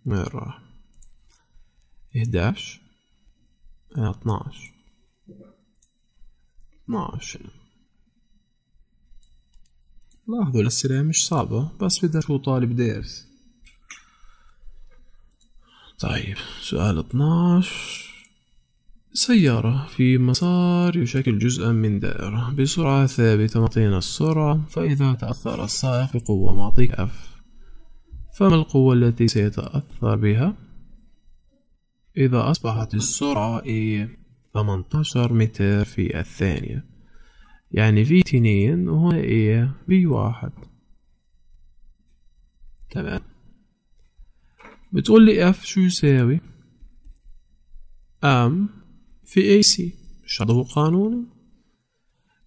وين راح 11 12 12 لاحظوا الأسئلة مش صعبة بس بدها شو طالب دارس طيب سؤال 12 سيارة في مسار يشكل جزءا من دائرة بسرعة ثابتة معطينا السرعة فإذا تأثر السائق بقوة معطيك F فما القوة التي سيتأثر بها؟ إذا أصبحت السرعة A 18 متر في الثانية يعني في تنين وهنا A واحد تمام بتقول لي F شو يساوي؟ أم في اي سي شرطه قانوني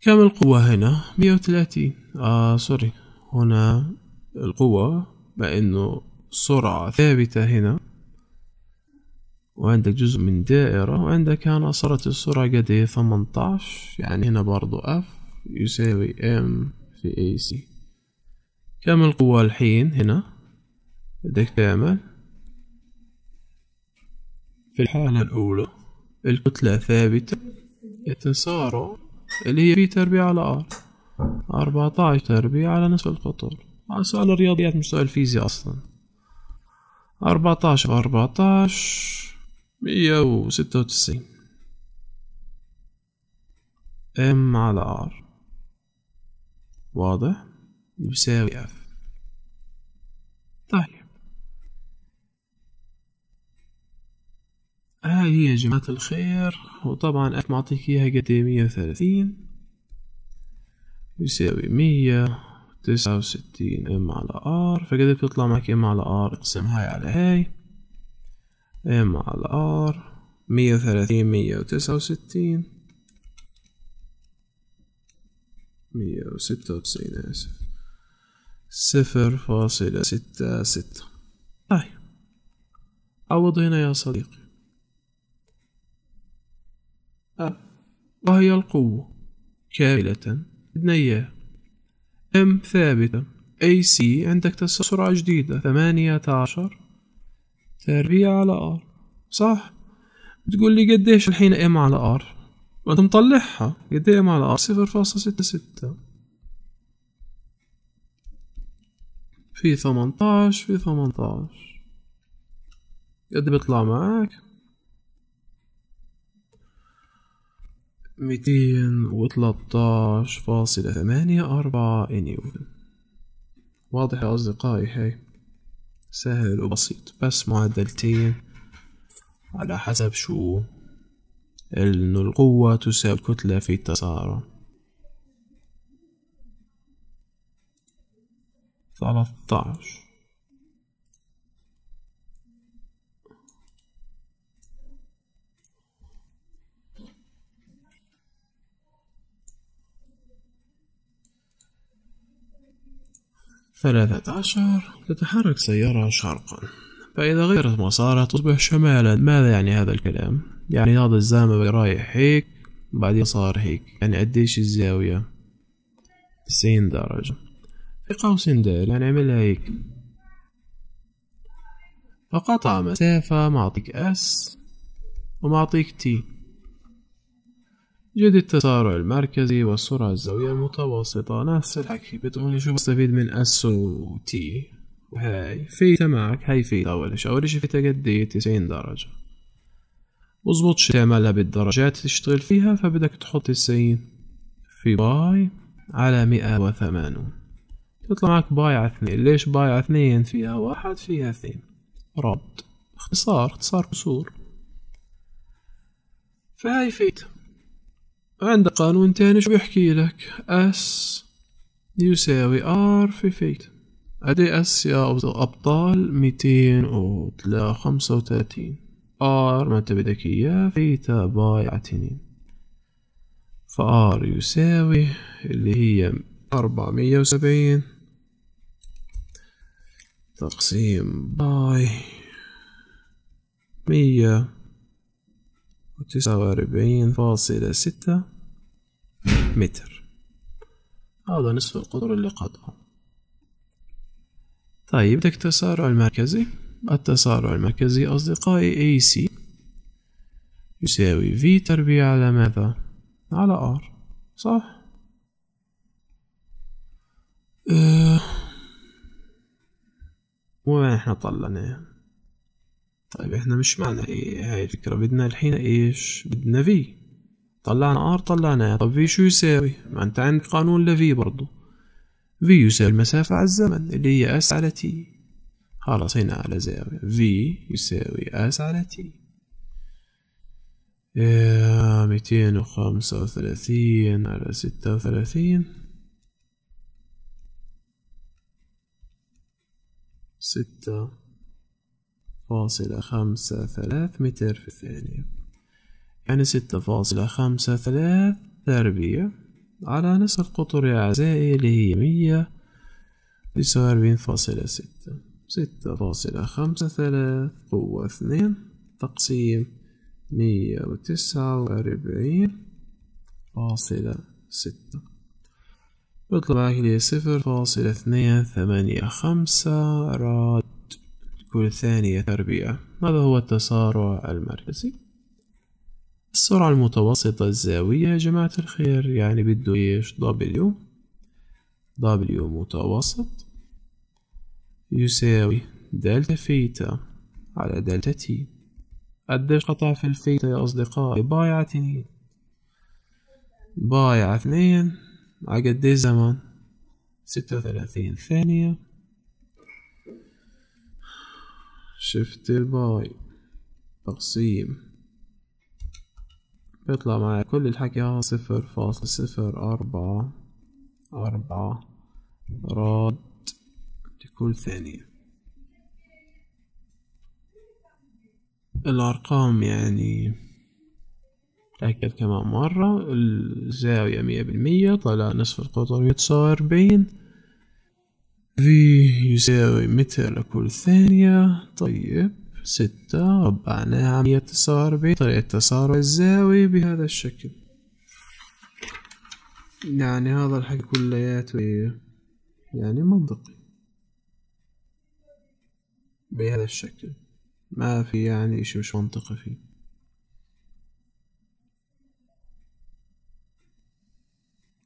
كم القوة هنا مية وثلاثين آه سوري هنا القوة بأنه سرعة ثابتة هنا وعندك جزء من دائرة وعندك هنا صارت السرعة قد ايه ثمنتاش يعني هنا برضو اف يساوي ام في اي سي كم القوة الحين هنا بدك تعمل في الحالة الأولى الكتلة ثابتة يتسارع اللي هي بي تربيع على ار اربعة عشر تربيع على نصف القطر سؤال الرياضيات مش سؤال فيزياء أصلا اربعة عشر مية وستة وتسعين ام على ار واضح يساوي اف طيب هاي آه، هي جماعة الخير وطبعا اف معطيك اياها قد إيه؟ مية وثلاثين يساوي مية تسعة وستين ام على ار فقد بتطلع معك ام على ار اقسم هاي على هاي ام على ار مية وثلاثين مية وتسعة وستين مية وستة وتسعين اسف صفر فاصلة ستة ستة طيب عوض هنا يا صديقي أ وهي القوة كاملة بدنياه M ثابتة AC عندك تسع سرعة جديدة ثمانية عشر تربيع على R صح بتقول لي قديش الحين M على R ما انت مطلعها قد ايه على R صفر فاصلة ستة ستة في ثمنتاش في ثمنتاش قد بيطلع معاك ميتين وتلاتاش فاصلة ثمانية أربعة نيوتن واضح يا أصدقائي هاي سهل وبسيط بس معدلتين على حسب شو إنه القوة تساوي الكتلة في التسارع ثلاثة عشر ثلاثة عشر تتحرك سيارة شرقا فإذا غيرت مسارها تصبح شمالا ماذا يعني هذا الكلام؟ يعني هذا الزلمة رايح هيك بعدين صار هيك يعني قديش الزاوية؟ تسعين درجة في قوس دال يعني عملها هيك فقطع مسافة معطيك اس ومعطيك تي جد التسارع المركزي والسرعة الزاوية المتوسطة نفس الحكي بتقول شو بستفيد من اس و تي وهاي فيتا معك هاي فيتا أول شي أول شي فيتا قد ايه تسعين درجة شو تعملها بالدرجات تشتغل فيها فبدك تحط تسعين في باي على مئة وثمانون تطلع معك باي على اثنين ليش باي على اثنين فيها واحد فيها اثنين ربط اختصار اختصار قصور فهاي فيتا عند قانون تاني شو بيحكي لك اس يساوي ار في فيتا ادي اس يا ابطال ميتين وخمسة وتلاتين ار ما انت بدك اياه فيتا باي عتنين فار يساوي اللي هي أربعمية وسبعين تقسيم باي مية وتسعة وأربعين فاصلة ستة متر هذا نصف القطر اللي قطعه طيب بدك التسارع المركزي التسارع المركزي أصدقائي AC يساوي V تربيع على ماذا؟ على R صح؟ أه... وين احنا طلعناه طيب احنا مش معنا ايه هاي الفكرة بدنا الحين ايش بدنا في طلعنا ار طلعنا طب في شو يساوي ما انت عندك قانون لفي برضو في يساوي المسافة على الزمن اللي هي اس على تي خلاص هنا على زاوية في يساوي اس على تي آه، ميتين وخمسة وثلاثين على ستة وثلاثين ستة فاصلة خمسة ثلاث متر في الثانية يعني ستة فاصلة خمسة ثلاث تربيع على نصف القطر يا أعزائي اللي هي مية تسعة وأربعين فاصلة ستة ستة فاصلة خمسة ثلاث قوة اثنين تقسيم مية وتسعة وأربعين فاصلة ستة يطلع معك لي صفر فاصلة اثنين ثمانية خمسة راد كل ثانية تربيع هذا هو التسارع المركزي السرعة المتوسطة الزاوية يا جماعة الخير يعني بده ايش W W متوسط يساوي دلتا فيتا على دلتا تي قديش قطع في الفيتا يا أصدقائي بايع اتنين بايع اثنين عقد قديه زمن ستة وثلاثين ثانية شفت الباي تقسيم بيطلع معي كل الحكي صفر فاصل صفر أربعة أربعة راد لكل ثانية الأرقام يعني تأكد كمان مرة الزاوية مية بالمية طلع نصف القطر مية وتسعة في يساوي متر لكل ثانية طيب ستة ربعناها عملية مية تسعة وأربعين طريقة تسارع الزاوية بهذا الشكل يعني هذا الحق كلياته يعني منطقي بهذا الشكل ما في يعني اشي مش منطقي فيه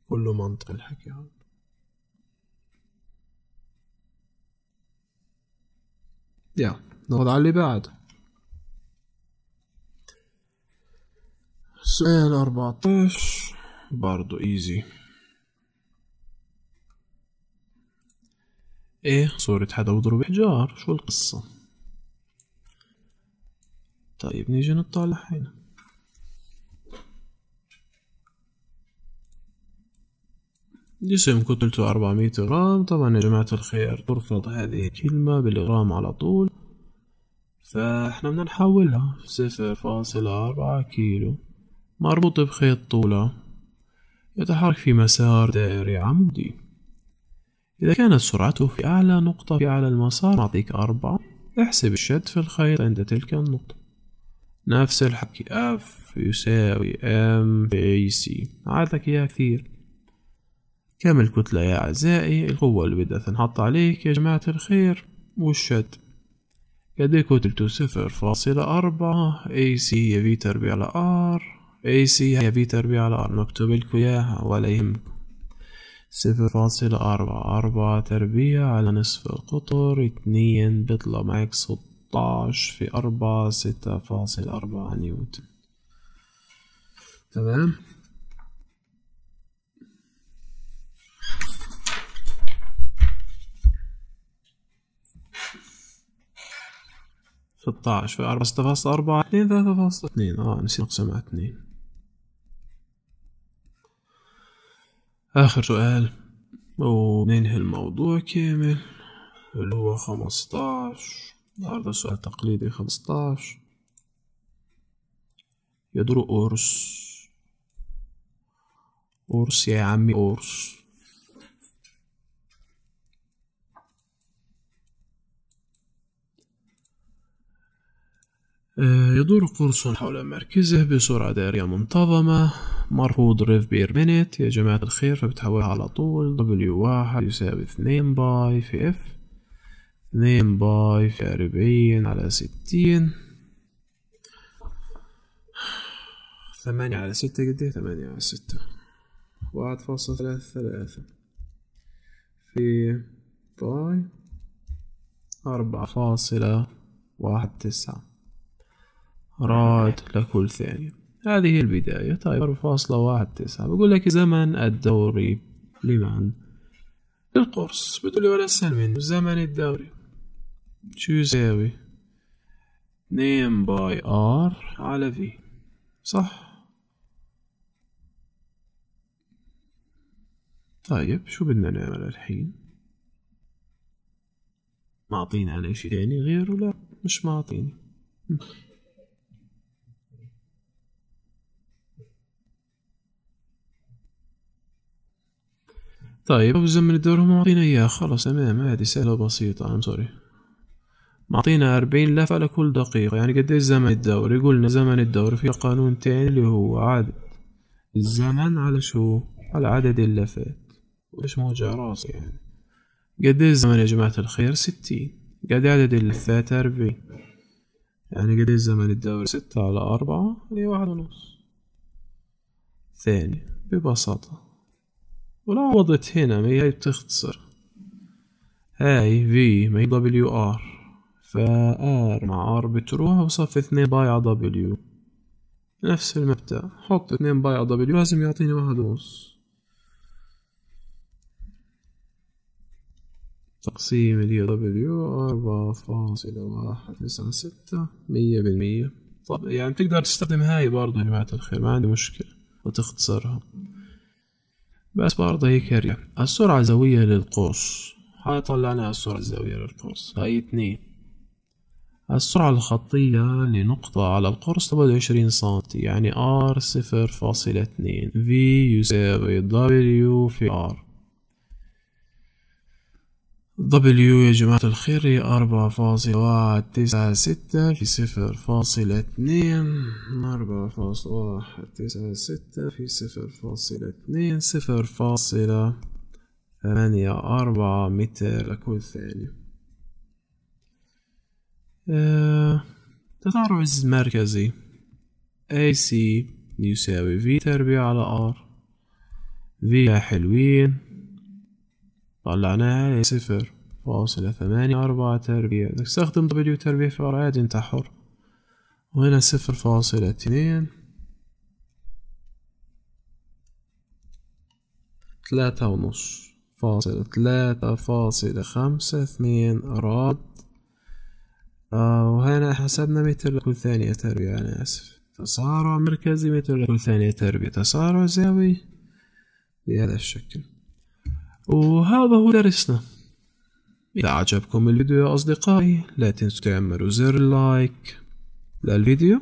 كله منطق الحكي هذا يا ناخد على اللي بعد سؤال أربعتاش برضو ايزي ايه صورة حدا وضرب حجار شو القصة طيب نيجي نطلع هنا جسم كتلته أربعمية غرام طبعا يا جماعة الخير ترفض هذه الكلمة بالغرام على طول فاحنا بدنا نحولها صفر فاصلة أربعة كيلو مربوط بخيط طوله يتحرك في مسار دائري عمودي إذا كانت سرعته في أعلى نقطة في أعلى المسار نعطيك أربعة احسب الشد في الخيط عند تلك النقطة نفس الحكي F يساوي M في C عادك إياها كثير كم الكتلة يا أعزائي القوة اللي بدها تنحط عليك يا جماعة الخير والشد لدي كتلته صفر فاصلة أربعة أي سي هي في تربيع على آر أي سي هي في تربيع على آر نكتب لكم إياها ولا يهمكم صفر فاصلة أربعة أربعة تربيع على نصف القطر اتنين بيطلع معاك ستاش في أربعة ستة فاصلة أربعة نيوتن تمام 16 في 4 6.4 2 3.2 اه نسيت نقسم على 2 اخر سؤال وننهي الموضوع كامل اللي هو 15 هذا سؤال تقليدي 15 يدور أورس أورس يا عمي أورس آه، يدور قرص حول مركزه بسرعة دائرية منتظمة مرفوض ريف بير مينيت يا جماعة الخير فبتحولها على طول W واحد يساوي اثنين باي في F اثنين باي في أربعين على ستين ثمانية على ستة قد ايه ثمانية على ستة واحد فاصلة ثلاثة ثلاثة في باي أربعة فاصلة واحد تسعة راد لكل ثانية هذه البداية طيب فاصلة واحد تسعة بقول لك زمن الدوري لمن؟ للقرص بتقول لي ولا أسهل منه زمن الدوري شو يساوي؟ نيم باي ار على في صح طيب شو بدنا نعمل الحين معطينا على شيء تاني غيره لا مش معطيني طيب زمن الدور هم معطينا إياه خلاص تمام هذه سهلة بسيطة أنا سوري معطينا أربعين لف على كل دقيقة يعني ايش زمن الدور يقولنا زمن الدور في قانون تاني اللي هو عدد الزمن على شو على عدد اللفات وإيش موجع راسي يعني ايش زمن يا جماعة الخير ستين قد إيه عدد اللفات أربعين يعني ايش زمن الدور ستة على أربعة اللي واحد ونص ثاني ببساطة والعوضت هنا ما هي بتختصر هاي في ما هي دبليو ار فا ار مع ار بتروح وصف اثنين باي على دبليو نفس المبدأ حط اثنين باي على دبليو لازم يعطيني واحد ونص تقسيم ال دبليو أربعة فاصلة واحد تسعة ستة مية بالمية طب يعني بتقدر تستخدم هاي برضه يا جماعة الخير ما عندي مشكلة وتختصرها بس برضه هيك هرجع السرعة الزاوية للقوس هاي طلعنا السرعة الزاوية للقوس هاي اتنين السرعة الخطية لنقطة على القرص تبعد عشرين سنتي يعني R صفر فاصلة اتنين V يساوي W في R دبليو يا جماعة الخير أربعة فاصلة واحد تسعة ستة في صفر فاصلة اتنين أربعة فاصلة واحد تسعة ستة في صفر فاصلة اتنين صفر فاصلة ثمانية أربعة متر لكل ثانية أه تتعرض مركزي AC يساوي V تربيع على R V حلوين طلعناها عليه صفر فاصلة ثمانية أربعة تربيع بدك تستخدم دبليو تربيع في عادي انت حر وهنا صفر فاصلة اثنين ثلاثة ونص فاصلة ثلاثة فاصلة خمسة اثنين راد آه وهنا حسبنا متر لكل ثانية تربيع أنا آسف تسارع مركزي متر لكل ثانية تربيع تسارع زاوي بهذا الشكل وهذا هو درسنا إذا عجبكم الفيديو يا أصدقائي لا تنسوا تعملوا زر اللايك للفيديو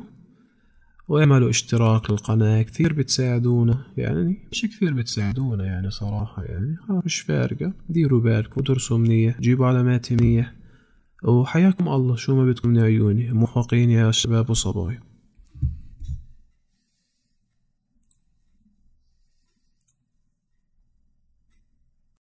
واعملوا اشتراك للقناة كثير بتساعدونا يعني مش كثير بتساعدونا يعني صراحة يعني مش فارقة ديروا بالكم ودرسوا منيح جيبوا علامات منيح وحياكم الله شو ما بدكم من عيوني موفقين يا شباب وصبايا